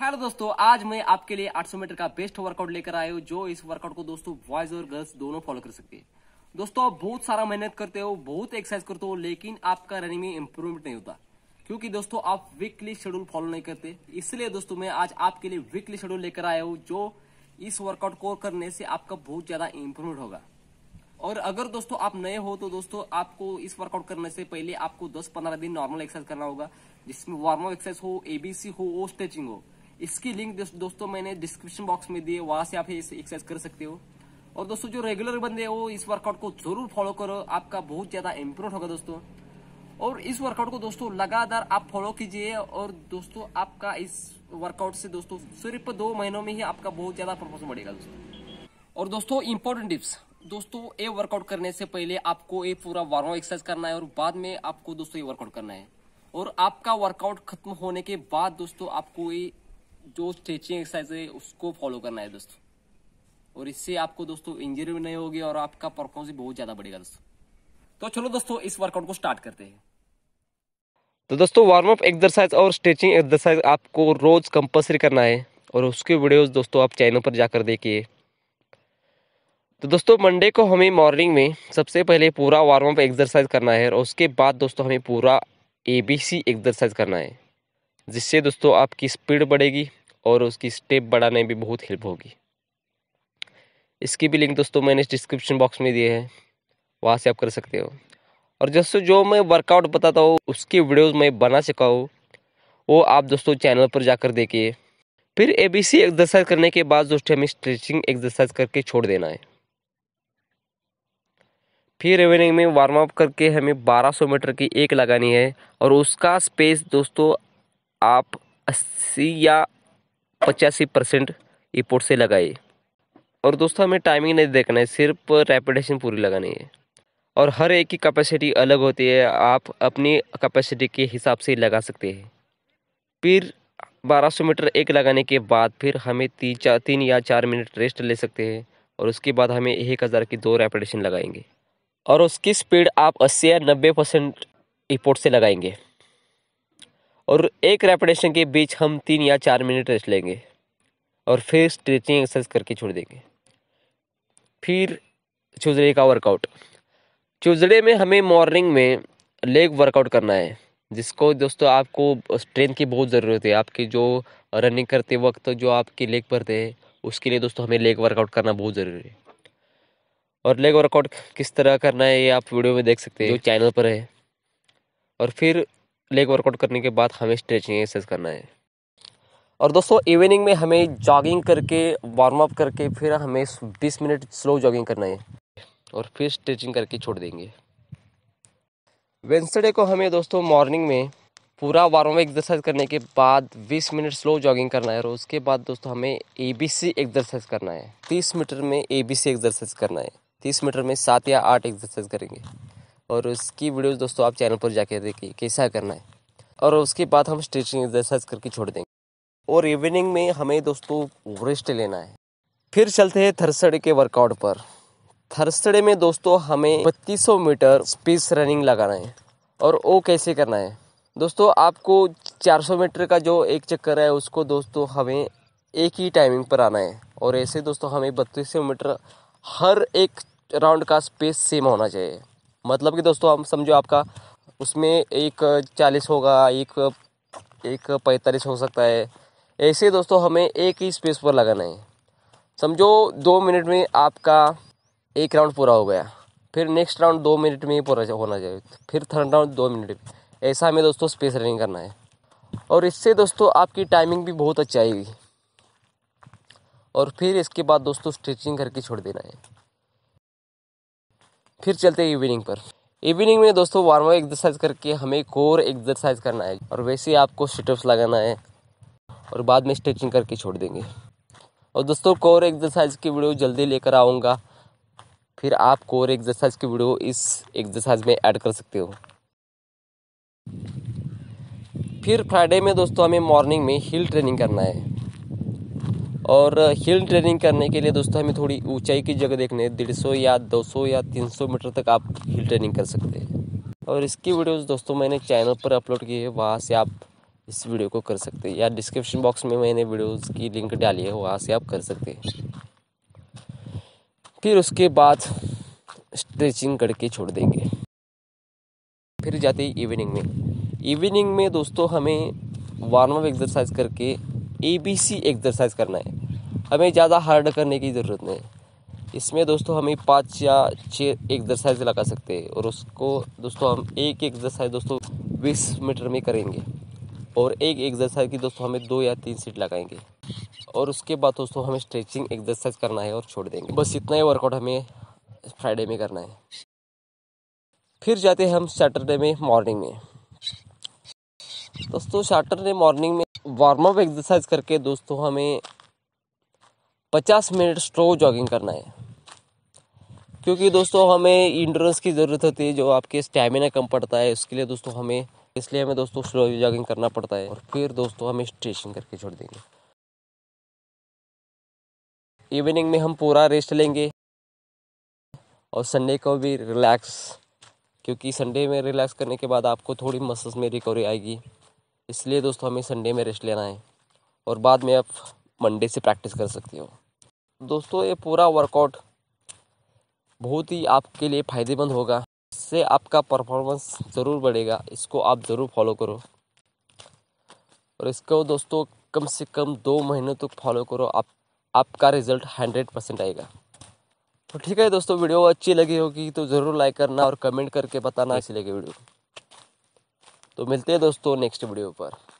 hello दोस्तों आज मैं आपके लिए 800 मीटर का बेस्ट वर्कआउट लेकर आया हूँ जो इस वर्कआउट को दोस्तों बॉयज और गर्ल्स दोनों फॉलो कर सकते हैं दोस्तों आप बहुत सारा मेहनत करते हो बहुत एक्सरसाइज करते हो लेकिन आपका रनिंग में इम्प्रूवमेंट नहीं होता क्योंकि दोस्तों आप वीकली शेड्यूल फॉलो नहीं करते इसलिए दोस्तों मैं आज आपके लिए वीकली शेड्यूल लेकर आया हूँ जो इस वर्कआउट को करने से आपका बहुत ज्यादा इम्प्रूवमेंट होगा और अगर दोस्तों आप नए हो तो दोस्तों आपको इस वर्कआउट करने से पहले आपको 10-15 दिन नॉर्मल एक्सरसाइज करना होगा जिसमें वार्म एक्सरसाइज हो एबीसी हो और स्ट्रेचिंग हो इसकी लिंक दोस्तों मैंने डिस्क्रिप्शन बॉक्स में दिए वहां से आप एक्सरसाइज कर सकते हो और दोस्तों जो रेगुलर बंदे हो इस वर्कआउट को जरूर फॉलो करो आपका बहुत ज्यादा इम्प्रूव होगा दोस्तों और इस वर्कआउट को दोस्तों लगातार आप फॉलो कीजिए और दोस्तों आपका इस वर्कआउट से दोस्तों सिर्फ दो महीनों में ही आपका बहुत ज्यादा परफॉर्मेंस बढ़ेगा दोस्तों और दोस्तों इम्पोर्टेंट टिप्स दोस्तों ये वर्कआउट करने से पहले आपको ये पूरा वार्म एक्सरसाइज करना है और बाद में आपको दोस्तों ये वर्कआउट करना है और आपका वर्कआउट खत्म होने के बाद दोस्तों आपको ये जो स्ट्रेचिंग एक्सरसाइज है उसको फॉलो करना है दोस्तों और इससे आपको दोस्तों इंजरी भी नहीं होगी और आपका परफॉर्मेंस भी बहुत ज़्यादा बढ़ेगा दोस्तों तो चलो दोस्तों इस वर्कआउट को स्टार्ट करते हैं तो दोस्तों वार्म अप एक्सरसाइज और स्ट्रेचिंग एक्सरसाइज आपको रोज़ कंपल्सरी करना है और उसके वीडियोस दोस्तों आप चैनल पर जाकर देखिए तो दोस्तों मंडे को हमें मॉर्निंग में सबसे पहले पूरा वार्म अप एक्सरसाइज करना है और उसके बाद दोस्तों हमें पूरा एबीसी एक्सरसाइज करना है जिससे दोस्तों आपकी स्पीड बढ़ेगी और उसकी स्टेप बढ़ाने में भी बहुत हेल्प होगी इसकी भी लिंक दोस्तों मैंने डिस्क्रिप्शन बॉक्स में दिए है वहाँ से आप कर सकते हो और जैसे जो मैं वर्कआउट बताता हूँ उसकी वीडियोस मैं बना चुका हूँ वो आप दोस्तों चैनल पर जाकर देखिए फिर ए बी सी एक्सरसाइज करने के बाद दोस्तों हमें स्ट्रेचिंग एक्सरसाइज करके छोड़ देना है फिर रेवनिंग में वार्म अप करके हमें 1200 मीटर की एक लगानी है और उसका स्पेस दोस्तों आप 80 या पचासी परसेंट इपोर्ट से लगाई और दोस्तों हमें टाइमिंग नहीं देखना है सिर्फ रेपिटेशन पूरी लगानी है और हर एक की कैपेसिटी अलग होती है आप अपनी कैपेसिटी के हिसाब से लगा सकते हैं फिर 1200 मीटर एक लगाने के बाद फिर हमें तीन चार तीन या चार मिनट रेस्ट ले सकते हैं और उसके बाद हमें एक हज़ार की दो रेपिटेशन लगाएंगे और उसकी स्पीड आप अस्सी या नब्बे परसेंट इपोर्ट से लगाएंगे और एक रेपिडेशन के बीच हम तीन या चार मिनट रेस्ट लेंगे और फिर स्ट्रेचिंग एक्सरसाइज करके छोड़ देंगे फिर ट्यूजडे का वर्कआउट ट्यूजडे में हमें मॉर्निंग में लेग वर्कआउट करना है जिसको दोस्तों आपको स्ट्रेंथ की बहुत ज़रूरत है आपकी जो रनिंग करते वक्त जो आपके लेग भरते हैं उसके लिए दोस्तों हमें लेग वर्कआउट करना बहुत ज़रूरी है और लेग वर्कआउट किस तरह करना है ये आप वीडियो में देख सकते हैं जो चैनल पर है और फिर लेग वर्कआउट करने के बाद हमें स्ट्रेचिंग एक्सरसाइज करना है और दोस्तों इवनिंग में हमें जॉगिंग करके वार्म अप करके फिर हमें बीस मिनट स्लो जॉगिंग करना है और फिर स्ट्रेचिंग करके छोड़ देंगे वेंसडे को हमें दोस्तों मॉर्निंग में पूरा वार्म एक्सरसाइज करने के बाद 20 मिनट स्लो जॉगिंग करना है और उसके बाद दोस्तों हमें ए बी सी एक्सरसाइज करना है 30 मीटर में ए बी सी एक्सरसाइज करना है 30 मीटर में सात या आठ एक्सरसाइज करेंगे और उसकी वीडियोज दोस्तों आप चैनल पर जाकर देखिए कैसा करना है और उसके बाद हम स्ट्रेचिंग एक्सरसाइज करके छोड़ देंगे और इवनिंग में हमें दोस्तों रेस्ट लेना है फिर चलते हैं थर्सडे के वर्कआउट पर थर्सडे में दोस्तों हमें सौ मीटर स्पेस रनिंग लगाना है और वो कैसे करना है दोस्तों आपको 400 मीटर का जो एक चक्कर है उसको दोस्तों हमें एक ही टाइमिंग पर आना है और ऐसे दोस्तों हमें बत्तीस मीटर हर एक राउंड का स्पेस सेम होना चाहिए मतलब कि दोस्तों हम समझो आपका उसमें एक चालीस होगा एक एक पैंतालीस हो सकता है ऐसे दोस्तों हमें एक ही स्पेस पर लगाना है समझो दो मिनट में आपका एक राउंड पूरा हो गया फिर नेक्स्ट राउंड दो मिनट में ही पूरा होना चाहिए फिर थर्ड राउंड दो मिनट में ऐसा हमें दोस्तों स्पेस रनिंग करना है और इससे दोस्तों आपकी टाइमिंग भी बहुत अच्छी आएगी और फिर इसके बाद दोस्तों स्ट्रेचिंग करके छोड़ देना है फिर चलते हैं इवनिंग पर इवनिंग में दोस्तों वार्म अप एक्सरसाइज करके हमें कोर एक्सरसाइज करना है और वैसे आपको स्टेटअप्स लगाना है और बाद में स्ट्रेचिंग करके छोड़ देंगे और दोस्तों कोर एक्सरसाइज की वीडियो जल्दी लेकर आऊँगा फिर आप कोर एक्सरसाइज की वीडियो इस एक्सरसाइज में ऐड कर सकते हो फिर फ्राइडे में दोस्तों हमें मॉर्निंग में हिल ट्रेनिंग करना है और हिल ट्रेनिंग करने के लिए दोस्तों हमें थोड़ी ऊंचाई की जगह देखने डेढ़ सौ या दो सौ या तीन सौ मीटर तक आप हिल ट्रेनिंग कर सकते हैं और इसकी वीडियोस दोस्तों मैंने चैनल पर अपलोड की है वहाँ से आप इस वीडियो को कर सकते हैं या डिस्क्रिप्शन बॉक्स में मैंने वीडियोस की लिंक डाली है वहाँ से आप कर सकते हैं फिर उसके बाद स्ट्रेचिंग करके छोड़ देंगे फिर जाते हैं इवनिंग में इवनिंग में दोस्तों हमें वार्म अप एक्सरसाइज करके ए बी सी एक्सरसाइज करना है हमें ज़्यादा हार्ड करने की ज़रूरत नहीं है इसमें दोस्तों हमें पाँच या छः एक्सरसाइज लगा सकते हैं और उसको दोस्तों हम एक एक्सरसाइज दोस्तों बीस मीटर में करेंगे और एक एक्सरसाइज की दोस्तों हमें दो या तीन सीट लगाएंगे और उसके बाद दोस्तों हमें स्ट्रेचिंग एक्सरसाइज करना है और छोड़ देंगे बस इतना ही वर्कआउट हमें फ्राइडे में करना है फिर जाते हैं हम सैटरडे में मॉर्निंग में दोस्तों सैटरडे मॉर्निंग में वार्म अप एक्सरसाइज करके दोस्तों हमें पचास मिनट स्लो जॉगिंग करना है क्योंकि दोस्तों हमें इंडोरेंस की ज़रूरत होती है जो आपके स्टेमिना कम पड़ता है उसके लिए दोस्तों हमें इसलिए हमें दोस्तों स्लो जॉगिंग करना पड़ता है और फिर दोस्तों हमें स्ट्रेचिंग करके छोड़ देंगे इवनिंग में हम पूरा रेस्ट लेंगे और संडे को भी रिलैक्स क्योंकि संडे में रिलैक्स करने के बाद आपको थोड़ी मसल्स में रिकवरी आएगी इसलिए दोस्तों हमें संडे में रेस्ट लेना है और बाद में आप मंडे से प्रैक्टिस कर सकते हो दोस्तों ये पूरा वर्कआउट बहुत ही आपके लिए फ़ायदेमंद होगा इससे आपका परफॉर्मेंस ज़रूर बढ़ेगा इसको आप ज़रूर फॉलो करो और इसको दोस्तों कम से कम दो महीने तक तो फॉलो करो आप आपका रिजल्ट हंड्रेड परसेंट आएगा तो ठीक है दोस्तों वीडियो अच्छी लगी होगी तो ज़रूर लाइक करना और कमेंट करके बताना इसी लगी वीडियो तो मिलते हैं दोस्तों नेक्स्ट वीडियो पर